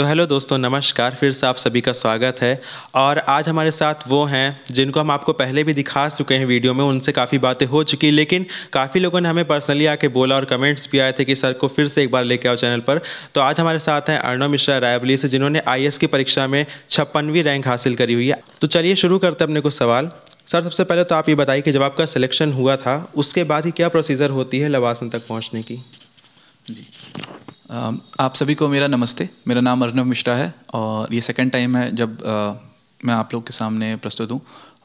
तो हेलो दोस्तों नमस्कार फिर से आप सभी का स्वागत है और आज हमारे साथ वो हैं जिनको हम आपको पहले भी दिखा चुके हैं वीडियो में उनसे काफ़ी बातें हो चुकी लेकिन काफ़ी लोगों ने हमें पर्सनली आके बोला और कमेंट्स भी आए थे कि सर को फिर से एक बार लेके आओ चैनल पर तो आज हमारे साथ हैं अर्णव मिश्रा रायबली से जिन्होंने आई की परीक्षा में छप्पनवीं रैंक हासिल करी हुई है तो चलिए शुरू करते अपने कुछ सवाल सर सबसे पहले तो आप ये बताइए कि जब आपका सिलेक्शन हुआ था उसके बाद ही क्या प्रोसीजर होती है लवासन तक पहुँचने की जी Um, आप सभी को मेरा नमस्ते मेरा नाम अर्नव मिश्रा है और ये सेकेंड टाइम है जब आ, uh, मैं आप लोग के सामने प्रस्तुत हूँ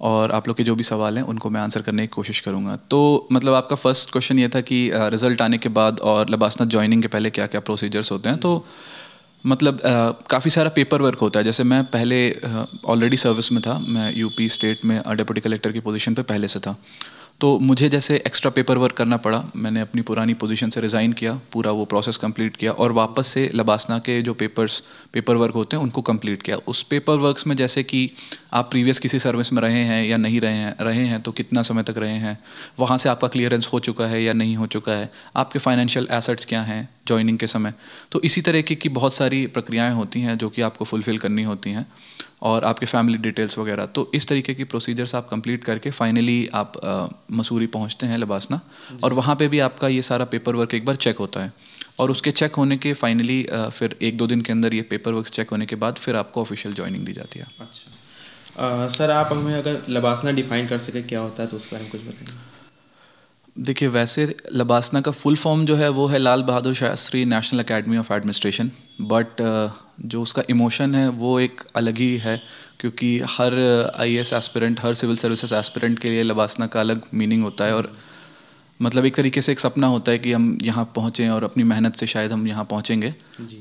और आप लोग के जो भी सवाल हैं उनको मैं आंसर करने की कोशिश करूँगा तो मतलब आपका फर्स्ट क्वेश्चन ये था कि रिज़ल्ट uh, आने के बाद और लबासना ज्वाइनिंग के पहले क्या क्या प्रोसीजर्स होते हैं तो मतलब uh, काफ़ी सारा पेपर वर्क होता है जैसे मैं पहले ऑलरेडी सर्विस में था मैं यूपी स्टेट में डिप्टी कलेक्टर की पोजीशन पे पहले से था तो मुझे जैसे एक्स्ट्रा पेपर वर्क करना पड़ा मैंने अपनी पुरानी पोजीशन से रिज़ाइन किया पूरा वो प्रोसेस कंप्लीट किया और वापस से लबासना के जो पेपर्स पेपर वर्क होते हैं उनको कंप्लीट किया उस पेपर वर्क्स में जैसे कि आप प्रीवियस किसी सर्विस में रहे हैं या नहीं रहे हैं रहे हैं तो कितना समय तक रहे हैं वहाँ से आपका क्लियरेंस हो चुका है या नहीं हो चुका है आपके फाइनेंशियल एसेट्स क्या हैं ज्वाइनिंग के समय तो इसी तरीके की बहुत सारी प्रक्रियाएं होती हैं जो कि आपको फुलफ़िल करनी होती हैं और आपके फैमिली डिटेल्स वगैरह तो इस तरीके की प्रोसीजर्स आप कंप्लीट करके फाइनली आप मसूरी पहुंचते हैं लबासना और वहाँ पे भी आपका ये सारा पेपर वर्क एक बार चेक होता है और उसके चेक होने के फाइनली फिर एक दो दिन के अंदर ये पेपर वर्क चेक होने के बाद फिर आपको ऑफिशियल ज्वाइनिंग दी जाती है अच्छा सर आप हमें अगर लबासना डिफाइन कर सके क्या होता है तो उसके बारे में कुछ बताइए देखिए वैसे लबासना का फुल फॉर्म जो है वो है Lal Bahadur Shastri national academy of administration but जो उसका इमोशन है वो एक अलग ही है क्योंकि हर आई एस एस्पिरेंट हर सिविल सर्विसेज एस्पिरेंट के लिए लबासना का अलग मीनिंग होता है और मतलब एक तरीके से एक सपना होता है कि हम यहाँ पहुँचें और अपनी मेहनत से शायद हम यहाँ पहुँचेंगे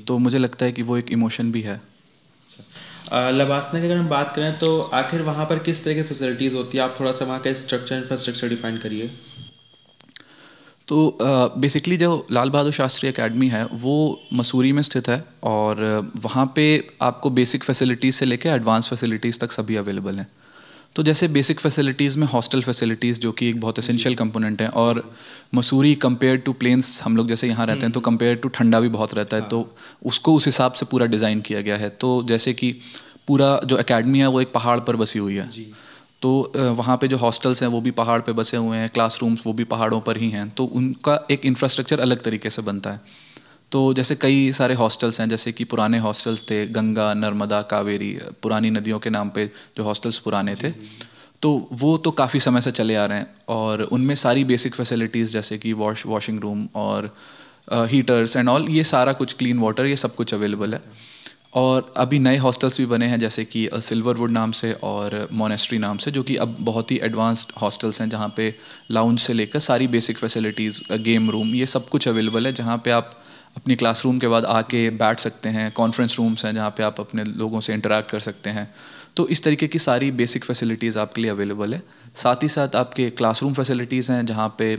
तो मुझे लगता है कि वो एक इमोशन भी है अच्छा। लबासना की अगर हम बात करें तो आखिर वहाँ पर किस तरह की फैसिलिटीज़ होती है आप थोड़ा सा वहाँ का स्ट्रक्चर इंफ्रास्ट्रक्चर डिफाइन करिए तो बेसिकली जो लाल बहादुर शास्त्री एकेडमी है वो मसूरी में स्थित है और वहाँ पे आपको बेसिक फैसिलिटीज़ से लेकर एडवांस फैसिलिटीज़ तक सभी अवेलेबल हैं तो जैसे बेसिक फैसिलिटीज़ में हॉस्टल फैसिलिटीज़ जो कि एक बहुत असेंशियल कंपोनेंट है और मसूरी कंपेयर टू प्लेन्स हम लोग जैसे यहाँ रहते हैं तो कंपेयर हम्म। टू ठंडा भी बहुत रहता है हाँ। तो उसको उस हिसाब से पूरा डिज़ाइन किया गया है तो जैसे कि पूरा जो अकेडमी है वो एक पहाड़ पर बसी हुई है तो वहाँ पे जो हॉस्टल्स हैं वो भी पहाड़ पे बसे हुए हैं क्लासरूम्स वो भी पहाड़ों पर ही हैं तो उनका एक इंफ्रास्ट्रक्चर अलग तरीके से बनता है तो जैसे कई सारे हॉस्टल्स हैं जैसे कि पुराने हॉस्टल्स थे गंगा नर्मदा कावेरी पुरानी नदियों के नाम पे जो हॉस्टल्स पुराने थे तो वो तो काफ़ी समय से चले आ रहे हैं और उनमें सारी बेसिक फैसिलिटीज़ जैसे कि वॉश वॉशिंग रूम और हीटर्स एंड ऑल ये सारा कुछ क्लीन वाटर ये सब कुछ अवेलेबल है और अभी नए हॉस्टल्स भी बने हैं जैसे कि सिल्वरवुड नाम से और मोनेस्ट्री नाम से जो कि अब बहुत ही एडवांस्ड हॉस्टल्स हैं जहाँ पे लाउंज से लेकर सारी बेसिक फैसिलिटीज़ गेम रूम ये सब कुछ अवेलेबल है जहाँ पे आप अपनी क्लासरूम के बाद आके बैठ सकते हैं कॉन्फ्रेंस रूम्स हैं जहाँ पे आप अपने लोगों से इंटरेक्ट कर सकते हैं तो इस तरीके की सारी बेसिक फैसिलिटीज़ आपके लिए अवेलेबल है साथ ही साथ आपके क्लासरूम फैसिलिटीज़ हैं जहाँ पे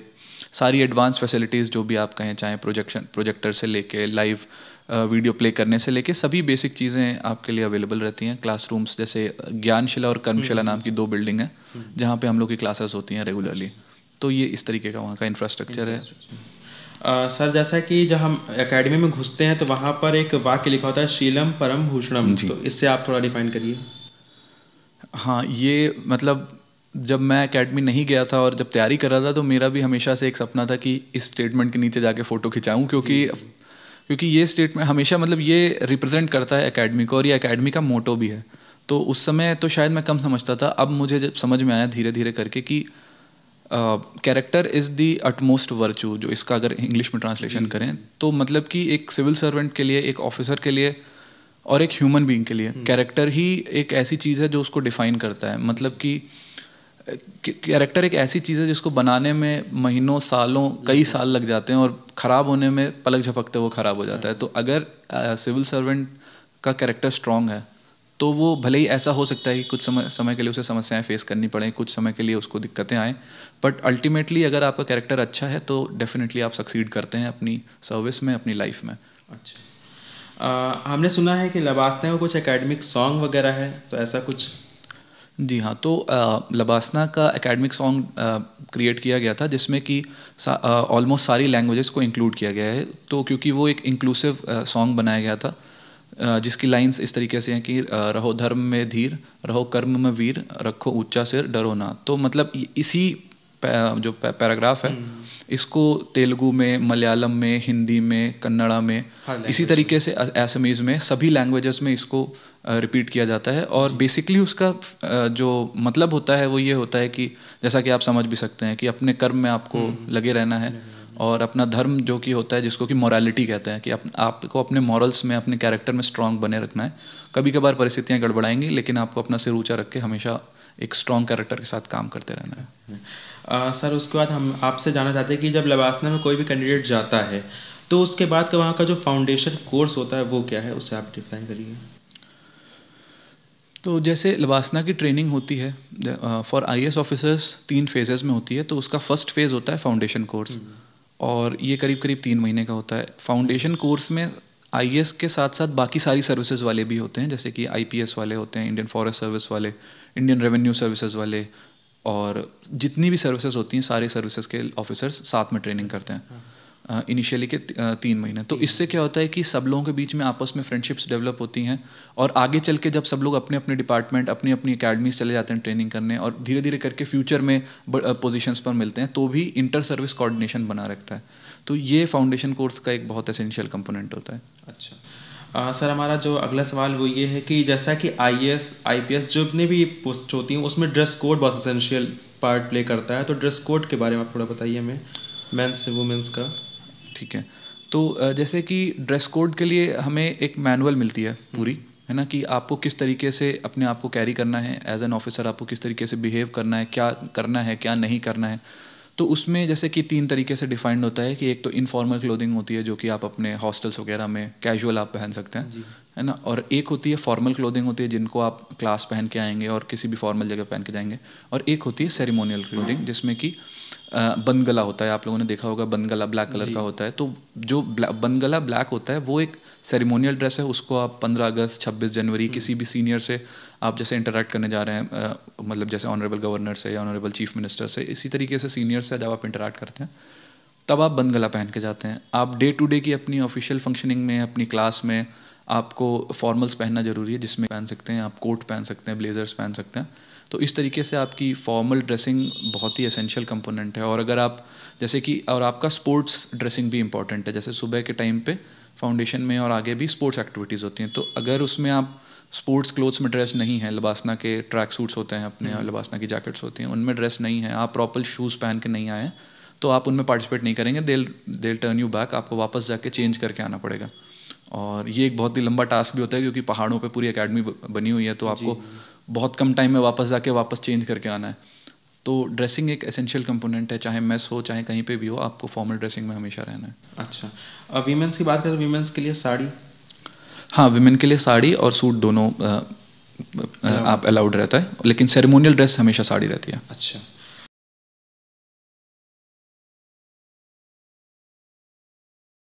सारी एडवांस फैसिलिटीज़ जो भी आप कहें चाहे प्रोजेक्शन प्रोजेक्टर से लेके लाइव वीडियो प्ले करने से लेके सभी बेसिक चीज़ें आपके लिए अवेलेबल रहती हैं क्लासरूम्स जैसे ज्ञानशिला और कर्मशिला हम्म। नाम की दो बिल्डिंग हैं हम्म। जहाँ पे हम लोग की क्लासेस होती हैं रेगुलरली तो ये इस तरीके का वहाँ का इंफ्रास्ट्रक्चर है आ, सर जैसा कि जब हम एकेडमी में घुसते हैं तो वहाँ पर एक वाक्य लिखा होता है शीलम परम भूषणम तो इससे आप थोड़ा डिफाइन करिए हाँ ये मतलब जब मैं एकेडमी नहीं गया था और जब तैयारी कर रहा था तो मेरा भी हमेशा से एक सपना था कि इस स्टेटमेंट के नीचे जाके फ़ोटो खिंचाऊँ क्योंकि क्योंकि ये स्टेटमेंट हमेशा मतलब ये रिप्रेजेंट करता है एकेडमी को और ये एकेडमी का मोटो भी है तो उस समय तो शायद मैं कम समझता था अब मुझे जब समझ में आया धीरे धीरे करके कि character is the utmost virtue जो इसका अगर इंग्लिश में ट्रांसलेशन करें तो मतलब कि एक सिविल सर्वेंट के लिए एक ऑफिसर के लिए और एक ह्यूमन बींग के लिए कैरेक्टर हम्म। ही एक ऐसी चीज़ है जो उसको डिफाइन करता है मतलब कि कैरेक्टर एक ऐसी चीज़ है जिसको बनाने में महीनों सालों कई साल लग जाते हैं और ख़राब होने में पलक झपकते वो ख़राब हो जाता है हाँ। तो अगर सिविल सर्वेंट का कैरेक्टर स्ट्रांग है तो वो भले ही ऐसा हो सकता है कि कुछ समय समय के लिए उसे समस्याएं फेस करनी पड़ें कुछ समय के लिए उसको दिक्कतें आएँ बट अल्टीमेटली अगर आपका कैरेक्टर अच्छा है तो डेफिनेटली आप सक्सीड करते हैं अपनी सर्विस में अपनी लाइफ में अच्छा आ, हमने सुना है कि लबास्ते में कुछ एकेडमिक सॉन्ग वगैरह है तो ऐसा कुछ जी हाँ तो लबासना का एकेडमिक सॉन्ग क्रिएट किया गया था जिसमें कि ऑलमोस्ट सा, सारी लैंग्वेजेस को इंक्लूड किया गया है तो क्योंकि वो एक इंक्लूसिव सॉन्ग बनाया गया था आ, जिसकी लाइंस इस तरीके से हैं कि रहो धर्म में धीर रहो कर्म में वीर रखो ऊंचा सिर डरो ना तो मतलब इसी जो पैराग्राफ है इसको तेलुगु में मलयालम में हिंदी में कन्नड़ा में इसी तरीके से एसमीज में सभी लैंग्वेजेस में इसको रिपीट किया जाता है और बेसिकली उसका जो मतलब होता है वो ये होता है कि जैसा कि आप समझ भी सकते हैं कि अपने कर्म में आपको हम्म। लगे रहना है और अपना धर्म जो कि होता है जिसको कि मोरालिटी कहते हैं कि अप, आपको अपने मॉरल्स में अपने कैरेक्टर में स्ट्रांग बने रखना है कभी कभार परिस्थितियाँ गड़बड़ाएंगी लेकिन आपको अपना सिर ऊँचा रख के हमेशा एक स्ट्रॉन्ग कैरेक्टर के साथ काम करते रहना है आ, सर उसके बाद हम आपसे जानना चाहते हैं कि जब लबासना में कोई भी कैंडिडेट जाता है तो उसके बाद का वहाँ का जो फाउंडेशन कोर्स होता है वो क्या है उसे आप डिफाइन करिए तो जैसे लबासना की ट्रेनिंग होती है फॉर आई एस ऑफिसर्स तीन फेजेस में होती है तो उसका फर्स्ट फेज़ होता है फाउंडेशन कोर्स और ये करीब करीब तीन महीने का होता है फाउंडेशन कोर्स में आई के साथ साथ बाकी सारी सर्विसेज वाले भी होते हैं जैसे कि आई वाले होते हैं इंडियन फॉरेस्ट सर्विस वाले इंडियन रेवेन्यू सर्विसेज वाले और जितनी भी सर्विसेज होती हैं सारे सर्विसेज के ऑफिसर्स साथ में ट्रेनिंग करते हैं इनिशियली के तीन महीने तो इससे क्या होता है कि सब लोगों के बीच में आपस में फ्रेंडशिप्स डेवलप होती हैं और आगे चल के जब सब लोग अपने अपने डिपार्टमेंट अपनी अपनी अकेडमीज चले जाते हैं ट्रेनिंग करने और धीरे धीरे करके फ्यूचर में पोजिशंस पर मिलते हैं तो भी इंटर सर्विस कोऑर्डिनेशन बना रखता है तो ये फाउंडेशन कोर्स का एक बहुत असेंशियल कंपोनेंट होता है अच्छा आ, सर हमारा जो अगला सवाल वो ये है कि जैसा कि I S I P S जितनी भी पोस्ट होती हैं उसमें ड्रेस कोड बहुत असेंशियल पार्ट प्ले करता है तो ड्रेस कोड के बारे में आप थोड़ा बताइए हमें मेंस से वुमेंस का ठीक है तो जैसे कि ड्रेस कोड के लिए हमें एक मैनुअल मिलती है पूरी है ना कि आपको किस तरीके से अपने आप को कैरी करना है एज एन ऑफिसर आपको किस तरीके से बिहेव करना है क्या करना है क्या नहीं करना है तो उसमें जैसे कि तीन तरीके से डिफाइंड होता है कि एक तो इनफॉर्मल क्लोथिंग होती है जो कि आप अपने हॉस्टल्स वगैरह में कैजुअल आप पहन सकते हैं है ना और एक होती है फॉर्मल क्लोथिंग होती है जिनको आप क्लास पहन के आएंगे और किसी भी फॉर्मल जगह पहन के जाएंगे और एक होती है सेरेमोनियल क्लोथिंग जिसमें कि बनगला होता है आप लोगों ने देखा होगा बनगला ब्लैक कलर का होता है तो जो बनगला ब्लैक होता है वो एक सेरेमोनियल ड्रेस है उसको आप 15 अगस्त 26 जनवरी किसी हम्म। भी सीनियर से आप जैसे इंटरेक्ट करने जा रहे हैं मतलब जैसे ऑनरेबल गवर्नर से या ऑनरेबल चीफ मिनिस्टर से इसी तरीके से सीनियर से जब आप इंटरेक्ट करते हैं तब आप बनगला पहन के जाते हैं आप डे टू डे की अपनी ऑफिशियल फंक्शनिंग में अपनी क्लास में आपको फॉर्मल्स पहनना ज़रूरी है जिसमें पहन सकते हैं आप कोट पहन सकते हैं ब्लेजर्स पहन सकते हैं तो इस तरीके से आपकी फॉर्मल ड्रेसिंग बहुत ही असेंशियल कंपोनेंट है और अगर आप जैसे कि और आपका स्पोर्ट्स ड्रेसिंग भी इंपॉर्टेंट है जैसे सुबह के टाइम पे फाउंडेशन में और आगे भी स्पोर्ट्स एक्टिविटीज़ होती हैं तो अगर उसमें आप स्पोर्ट्स क्लोथ्स में ड्रेस नहीं है लबासना के ट्रैक सूट्स होते हैं अपने हम्म। लबासना की जैकेट्स होती हैं उनमें ड्रेस नहीं है आप प्रॉपर शूज़ पहन के नहीं आए तो आप उनमें पार्टिसिपेट नहीं करेंगे देल देल टर्न यू बैक आपको वापस जाके चेंज करके आना पड़ेगा और ये एक बहुत ही लंबा टास्क भी होता है क्योंकि पहाड़ों पे पूरी एकेडमी बनी हुई है तो आपको बहुत कम टाइम में वापस जाके वापस चेंज करके आना है तो ड्रेसिंग एक एसेंशियल कंपोनेंट है चाहे मेस हो चाहे कहीं पे भी हो आपको फॉर्मल ड्रेसिंग में हमेशा रहना है अच्छा वीमेंस की बात करें वीमेंस के लिए साड़ी हाँ वीमेन के लिए साड़ी और सूट दोनों आ, आ, आप अलाउड रहता है लेकिन सेरेमोनियल ड्रेस हमेशा साड़ी रहती है अच्छा